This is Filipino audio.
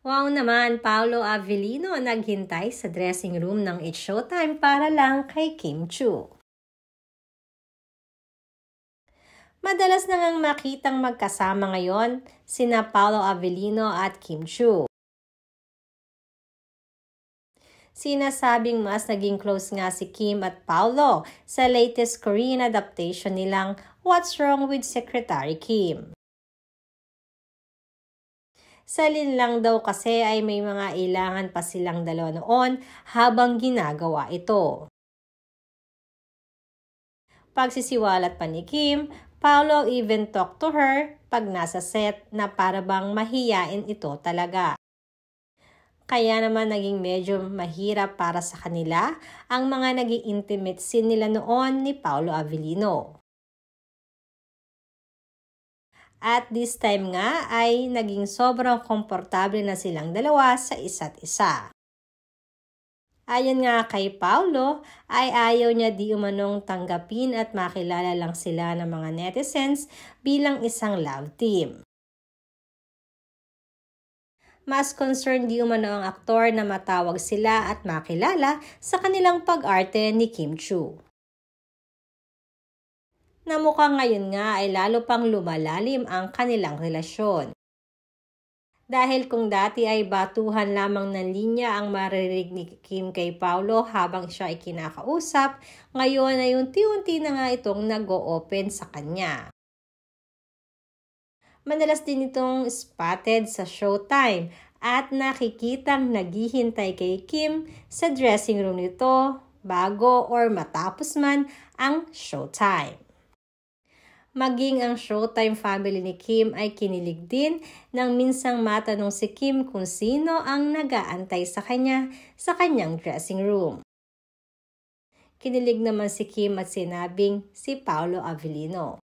Wow naman, Paolo Avellino naghintay sa dressing room ng It's Showtime para lang kay Kim Chu. Madalas na ngang makitang magkasama ngayon sina Paolo Avellino at Kim Chu. Sinasabing mas naging close nga si Kim at Paolo sa latest Korean adaptation nilang What's Wrong with Secretary Kim. Salin lang daw kasi ay may mga ilangan pa silang dalawa noon habang ginagawa ito. Pagsisiwalat pa ni Kim, Paolo even talked to her pag nasa set na para bang mahiyain ito talaga. Kaya naman naging medyo mahirap para sa kanila ang mga naging intimate scene nila noon ni Paolo Avellino. At this time nga ay naging sobrang komportable na silang dalawa sa isa't isa. Ayon nga kay Paulo, ay ayaw niya di umanong tanggapin at makilala lang sila ng mga netizens bilang isang love team. Mas concerned di umano ang aktor na matawag sila at makilala sa kanilang pag-arte ni Kim Chu na mukhang ngayon nga ay lalo pang lumalalim ang kanilang relasyon. Dahil kung dati ay batuhan lamang ng linya ang maririnig ni Kim kay Paulo habang siya ay kinakausap, ngayon ay unti-unti na nga itong nag-o-open sa kanya. Madalas din itong spotted sa showtime at nakikitang naghihintay kay Kim sa dressing room nito bago or matapos man ang showtime. Maging ang Showtime family ni Kim ay kinilig din nang minsang matanong si Kim kung sino ang nagaantay sa kanya sa kanyang dressing room. Kinilig naman si Kim at sinabing si Paolo Avellino.